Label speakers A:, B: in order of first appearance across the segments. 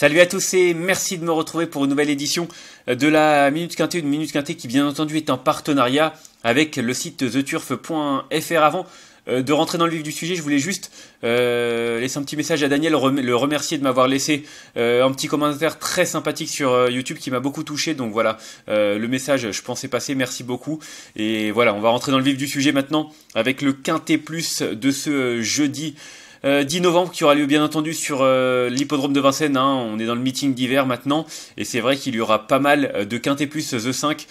A: Salut à tous et merci de me retrouver pour une nouvelle édition de la Minute Quintée, une Minute Quintée qui bien entendu est en partenariat avec le site theturf.fr. Avant euh, de rentrer dans le vif du sujet, je voulais juste euh, laisser un petit message à Daniel, le remercier de m'avoir laissé euh, un petit commentaire très sympathique sur YouTube qui m'a beaucoup touché. Donc voilà, le message, je pensais passer. Merci beaucoup. Et voilà, on va rentrer dans le vif du sujet maintenant avec le Quintée Plus de ce jeudi. 10 euh, novembre qui aura lieu bien entendu sur euh, l'hippodrome de Vincennes. Hein. on est dans le meeting d'hiver maintenant et c'est vrai qu'il y aura pas mal euh, de quintet plus The 5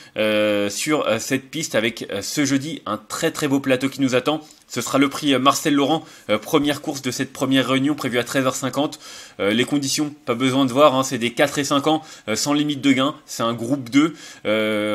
A: sur cette piste avec ce jeudi un très très beau plateau qui nous attend. Ce sera le prix Marcel Laurent, première course de cette première réunion prévue à 13h50. les conditions, pas besoin de voir, hein. c'est des 4 et 5 ans sans limite de gain. C'est un groupe 2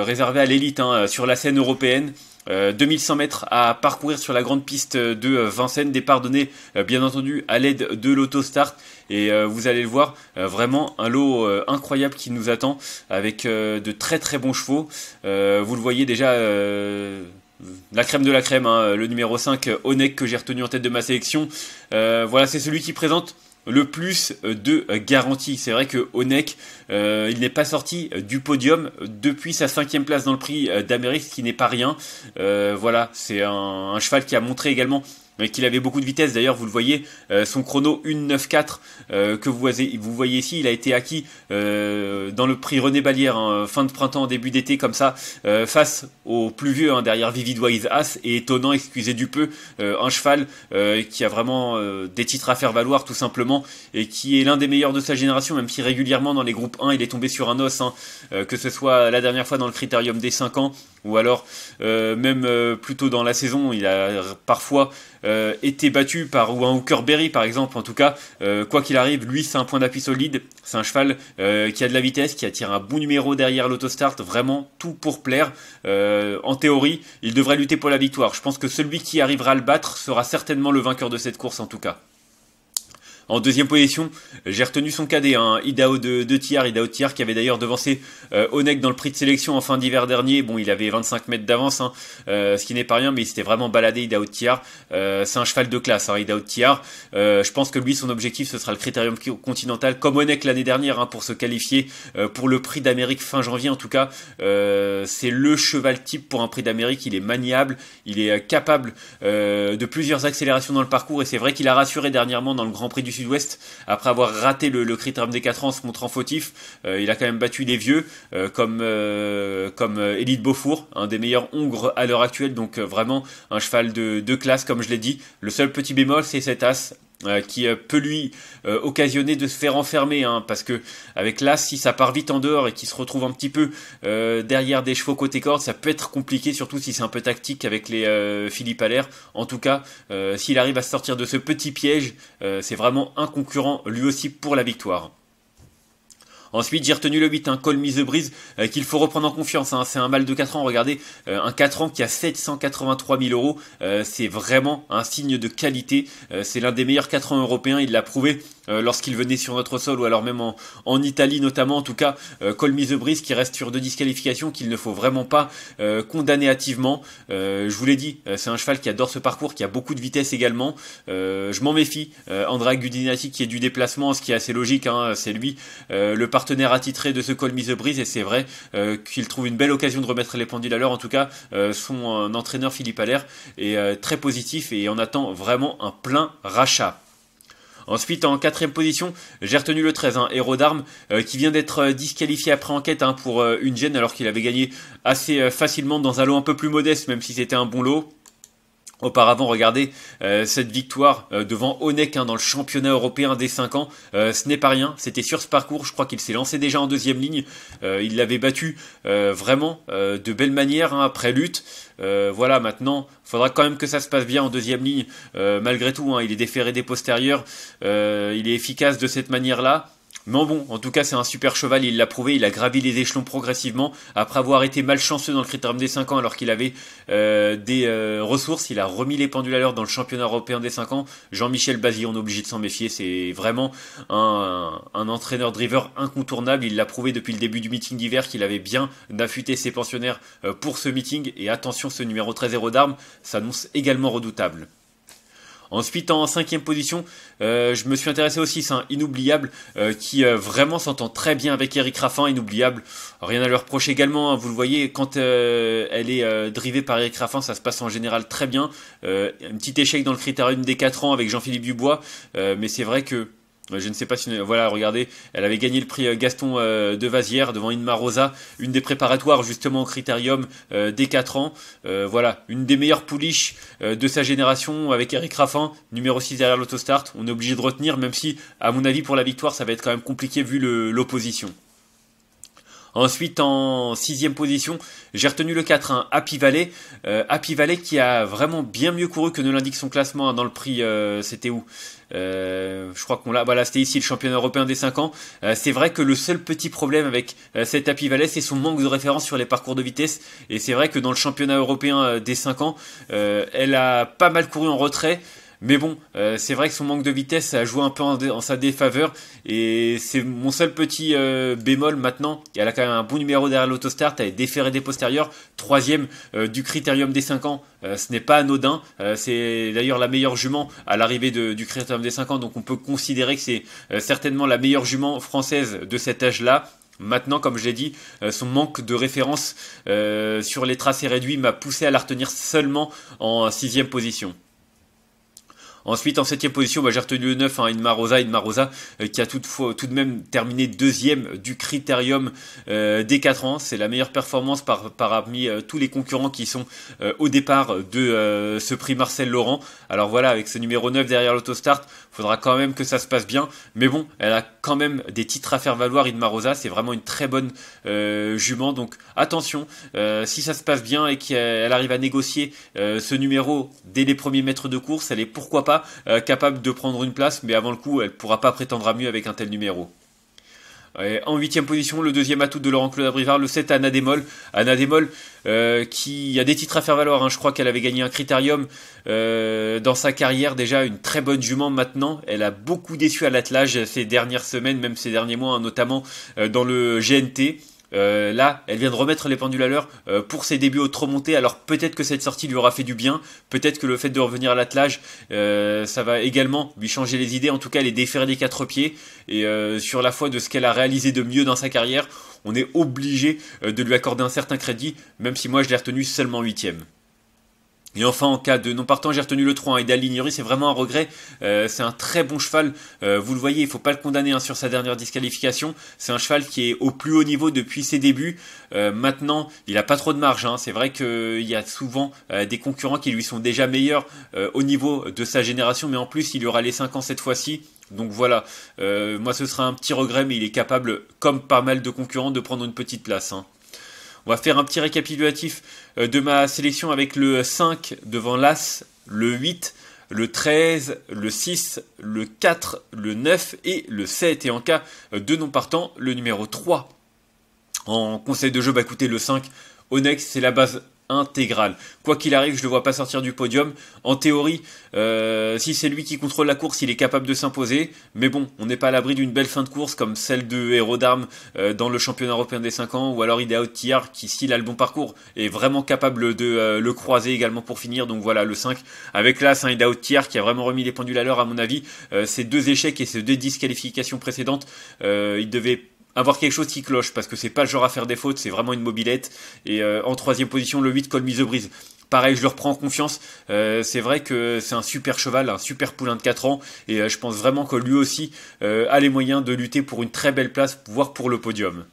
A: réservé à l'élite hein, sur la scène européenne. 2100 euh, mètres à parcourir sur la grande piste de euh, Vincennes, départ donné euh, bien entendu à l'aide de l'autostart et vous allez le voir, vraiment un lot incroyable qui nous attend avec de très très bons chevaux. vous le voyez déjà la crème de la crème, hein, le numéro 5 Onek que j'ai retenu en tête de ma sélection. voilà, c'est celui qui présente le plus de garantie. C'est vrai que Onek, euh, il n'est pas sorti du podium depuis sa cinquième place dans le prix d'Amérique, ce qui n'est pas rien. Euh, voilà, c'est un, cheval qui a montré également mais qu'il avait beaucoup de vitesse. D'ailleurs, vous le voyez, euh, son chrono 1.94 euh, que vous voyez, vous voyez ici, il a été acquis euh, dans le prix René Balière, hein, fin de printemps, début d'été, comme ça, face au plus vieux, hein, derrière Vivid Wise As, et étonnant, excusez du peu, un cheval qui a vraiment des titres à faire valoir, tout simplement, et qui est l'un des meilleurs de sa génération, même si régulièrement dans les groupes 1, il est tombé sur un os, hein, que ce soit la dernière fois dans le critérium des 5 ans, ou alors euh, même euh, plutôt dans la saison, il a parfois euh, été battu par ou un Hooker Berry par exemple. En tout cas, quoi qu'il arrive, lui c'est un point d'appui solide, c'est un cheval qui a de la vitesse, qui attire un bon numéro derrière l'autostart, vraiment tout pour plaire. en théorie, il devrait lutter pour la victoire. Je pense que celui qui arrivera à le battre sera certainement le vainqueur de cette course en tout cas. En deuxième position, j'ai retenu son cadet, hein, Idaho de, Tiar, idao Idaho de qui avait d'ailleurs devancé euh, Onek dans le prix de sélection en fin d'hiver dernier. Bon, il avait 25 mètres d'avance, hein, euh, ce qui n'est pas rien, mais il s'était vraiment baladé, Idaho de euh, c'est un cheval de classe, hein, Idaho de euh, je pense que lui, son objectif, ce sera le critérium continental, comme Onek l'année dernière, hein, pour se qualifier pour le prix d'Amérique fin janvier. En tout cas, c'est le cheval type pour un prix d'Amérique. Il est maniable, il est capable de plusieurs accélérations dans le parcours, et c'est vrai qu'il a rassuré dernièrement dans le Grand Prix du Sud-Ouest, après avoir raté le, le critérium des 4 ans se montrant fautif, euh, il a quand même battu des vieux euh, comme, euh, comme Elite Beaufour, un des meilleurs Hongres à l'heure actuelle, donc vraiment un cheval de, de classe, comme je l'ai dit. Le seul petit bémol, c'est cet as euh, qui euh, peut lui euh, occasionner de se faire enfermer, hein, parce que avec l'as, si ça part vite en dehors et qu'il se retrouve un petit peu derrière des chevaux côté corde, ça peut être compliqué, surtout si c'est un peu tactique avec les Philippe Allaire. En tout cas, s'il arrive à sortir de ce petit piège, c'est vraiment un concurrent lui aussi pour la victoire. Ensuite, j'ai retenu le 8, un hein, Call euh, qu'il faut reprendre en confiance. Hein. C'est un mal de 4 ans, regardez, euh, un 4 ans qui a 783 000 euros. Euh, c'est vraiment un signe de qualité. c'est l'un des meilleurs 4 ans européens, il l'a prouvé. lorsqu'il venait sur notre sol ou alors même en, Italie notamment en tout cas Colmise Me brise qui reste sur deux disqualifications qu'il ne faut vraiment pas condamner hâtivement je vous l'ai dit c'est un cheval qui adore ce parcours qui a beaucoup de vitesse également je m'en méfie Andrea Gudinati qui est du déplacement ce qui est assez logique hein, c'est lui le parcours partenaire attitré de ce Call Mise the Breeze et c'est vrai euh, qu'il trouve une belle occasion de remettre les pendules à l'heure. En tout cas, euh, son euh, entraîneur Philippe Allaire est très positif et on attend vraiment un plein rachat. Ensuite, en quatrième position, j'ai retenu le 13, héros d'armes, qui vient d'être disqualifié après enquête hein, pour une gêne, alors qu'il avait gagné assez facilement dans un lot un peu plus modeste, même si c'était un bon lot. Auparavant, regardez euh, cette victoire euh, devant Onek hein, dans le championnat européen des 5 ans, euh, ce n'est pas rien. C'était sur ce parcours, je crois qu'il s'est lancé déjà en deuxième ligne. il l'avait battu vraiment de belle manière hein, après lutte. voilà, maintenant, il faudra quand même que ça se passe bien en deuxième ligne. malgré tout, hein, il est déféré des postérieurs, il est efficace de cette manière-là. Mais bon, en tout cas, c'est un super cheval, il l'a prouvé, il a gravi les échelons progressivement. Après avoir été malchanceux dans le critérium des 5 ans alors qu'il avait euh, des euh, ressources, il a remis les pendules à l'heure dans le championnat européen des 5 ans. Jean-Michel Bazillon, on est obligé de s'en méfier, c'est vraiment un, un entraîneur-driver incontournable. Il l'a prouvé depuis le début du meeting d'hiver qu'il avait bien affûté ses pensionnaires euh, pour ce meeting. Et attention, ce numéro 13 0 d'armes s'annonce également redoutable. Ensuite, en cinquième position, euh, je me suis intéressé aussi, c'est un hein, inoubliable euh, qui euh, vraiment s'entend très bien avec Eric Raffin, inoubliable. Rien à leur reprocher également, hein, vous le voyez, quand elle est drivée par Eric Raffin, ça se passe en général très bien. un petit échec dans le critérium des 4 ans avec Jean-Philippe Dubois, mais c'est vrai que euh, je ne sais pas si. Euh, voilà, regardez, elle avait gagné le prix euh, Gaston de Vazière devant Inma Rosa, une des préparatoires justement au Critérium des 4 ans. voilà, une des meilleures pouliches de sa génération avec Eric Raffin, numéro 6 derrière l'autostart. On est obligé de retenir, même si, à mon avis, pour la victoire, ça va être quand même compliqué vu l'opposition. Ensuite, en sixième position, j'ai retenu le 4, hein, Happy euh, qui a vraiment bien mieux couru que ne l'indique son classement hein, dans le prix. Euh, c'était où euh, Je crois qu'on l'a. Voilà, c'était ici le championnat européen des 5 ans. c'est vrai que le seul petit problème avec cet Happy Valley, c'est son manque de référence sur les parcours de vitesse. Et c'est vrai que dans le championnat européen des 5 ans, elle a pas mal couru en retrait. Mais bon, euh, c'est vrai que son manque de vitesse a joué un peu en, sa défaveur. Et c'est mon seul petit euh, bémol maintenant. Elle a quand même un bon numéro derrière l'autostart. Elle est déférée des postérieurs. Troisième euh, du critérium des 5 ans. ce n'est pas anodin. c'est d'ailleurs la meilleure jument à l'arrivée du critérium des 5 ans. Donc on peut considérer que c'est certainement la meilleure jument française de cet âge-là. Maintenant, comme je l'ai dit, son manque de référence sur les tracés réduits m'a poussé à la retenir seulement en sixième position. Ensuite, en septième position, bah, j'ai retenu le 9, hein, Inmarosa, Rosa, euh, qui a toutefois, tout de même terminé deuxième du critérium euh, des 4 ans. C'est la meilleure performance par, parmi euh, tous les concurrents qui sont au départ de ce prix Marcel Laurent. Alors voilà, avec ce numéro 9 derrière l'autostart, faudra quand même que ça se passe bien. Mais bon, elle a quand même des titres à faire valoir, Inmarosa. Rosa. C'est vraiment une très bonne jument. Donc attention, si ça se passe bien et qu'elle arrive à négocier ce numéro dès les premiers mètres de course, elle est pourquoi pas euh, capable de prendre une place, mais avant le coup, elle ne pourra pas prétendre à mieux avec un tel numéro. en huitième position, le deuxième atout de Laurent Claude Abrivard, le 7 Anna Démol. Anna Démol euh, qui a des titres à faire valoir. Hein. Je crois qu'elle avait gagné un critérium euh, dans sa carrière déjà, une très bonne jument maintenant. Elle a beaucoup déçu à l'attelage ces dernières semaines, même ces derniers mois, hein, notamment dans le GNT. Euh, là, elle vient de remettre les pendules à l'heure euh, pour ses débuts au trop Alors peut-être que cette sortie lui aura fait du bien. Peut-être que le fait de revenir à l'attelage, euh, ça va également lui changer les idées. En tout cas, les défaire des quatre pieds. Et sur la foi de ce qu'elle a réalisé de mieux dans sa carrière, on est obligé de lui accorder un certain crédit, même si moi je l'ai retenu seulement huitième. Et enfin, en cas de non-partant, j'ai retenu le 3, et et c'est vraiment un regret. Euh, c'est un très bon cheval, euh, vous le voyez, il faut pas le condamner hein, sur sa dernière disqualification. C'est un cheval qui est au plus haut niveau depuis ses débuts. Euh, maintenant, il a pas trop de marge. Hein. C'est vrai qu'il y a souvent des concurrents qui lui sont déjà meilleurs au niveau de sa génération, mais en plus, il y aura les 5 ans cette fois-ci. Donc voilà, moi ce sera un petit regret, mais il est capable, comme pas mal de concurrents, de prendre une petite place. Hein. On va faire un petit récapitulatif euh, de ma sélection avec le 5 devant l'As, le 8, le 13, le 6, le 4, le 9 et le 7. Et en cas de non partant, le numéro 3. En conseil de jeu, bah écoutez, le 5, Onex, c'est la base intégrale. Quoi qu'il arrive, je le vois pas sortir du podium. En théorie, euh, si c'est lui qui contrôle la course, il est capable de s'imposer. Mais bon, on n'est pas à l'abri d'une belle fin de course comme celle de Héros d'Armes euh, dans le championnat européen des 5 ans, ou alors Idao Tiar qui, s'il a le bon parcours, est vraiment capable de euh, le croiser également pour finir. Donc voilà, le 5 avec là, Idaho de qui a vraiment remis les pendules à l'heure à mon avis. ces deux échecs et ces deux disqualifications précédentes, il devait avoir quelque chose qui cloche parce que c'est pas le genre à faire des fautes, c'est vraiment une mobilette. Et euh, en troisième position, le 8 de Brise. Pareil, je leur prends confiance. Euh, c'est vrai que c'est un super cheval, un super poulain de 4 ans, et euh, je pense vraiment que lui aussi a les moyens de lutter pour une très belle place, voire pour le podium.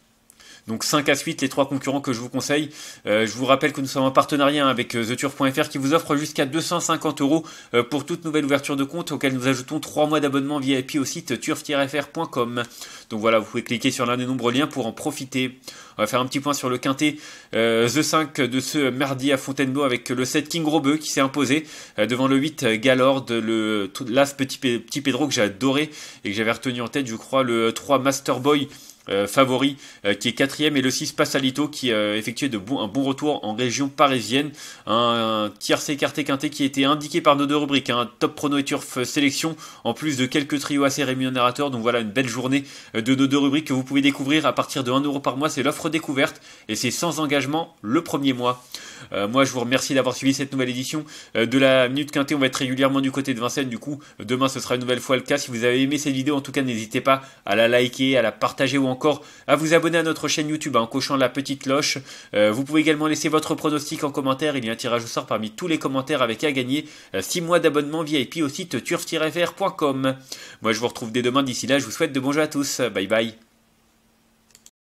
A: Donc 5 à 8 les trois concurrents que je vous conseille. Euh, je vous rappelle que nous sommes en partenariat avec euh, TheTurf.fr qui vous offre jusqu'à 250 euros euh, pour toute nouvelle ouverture de compte auquel nous ajoutons 3 mois d'abonnement VIP au site turf-fr.com. Donc voilà, vous pouvez cliquer sur l'un des nombreux liens pour en profiter. On va faire un petit point sur le quintet The 5 de ce mardi à Fontainebleau avec le 7 King Robeux qui s'est imposé devant le 8 Galord, le l'As Petit, Petit Pedro que j'ai adoré et que j'avais retenu en tête, je crois, le 3 Master Boy euh, favori euh, qui est quatrième et le 6 Passalito qui a euh, effectué de bon, un bon retour en région parisienne un, tiercé écarté quinté qui était indiqué par nos deux rubriques un hein. top prono et turf sélection en plus de quelques trios assez rémunérateurs donc voilà une belle journée de nos deux rubriques que vous pouvez découvrir à partir de euro par mois c'est l'offre découverte et c'est sans engagement le premier mois euh, moi, je vous remercie d'avoir suivi cette nouvelle édition euh, de la Minute Quintée. On va être régulièrement du côté de Vincennes. Du coup, demain, ce sera une nouvelle fois le cas. Si vous avez aimé cette vidéo, en tout cas, n'hésitez pas à la liker, à la partager ou encore à vous abonner à notre chaîne YouTube en cochant la petite cloche. Euh, vous pouvez également laisser votre pronostic en commentaire. Il y a un tirage au sort parmi tous les commentaires avec à gagner 6 mois d'abonnement VIP au site turf-fr.com. Moi, je vous retrouve dès demain. D'ici là, je vous souhaite de bons jeux à tous. Bye bye.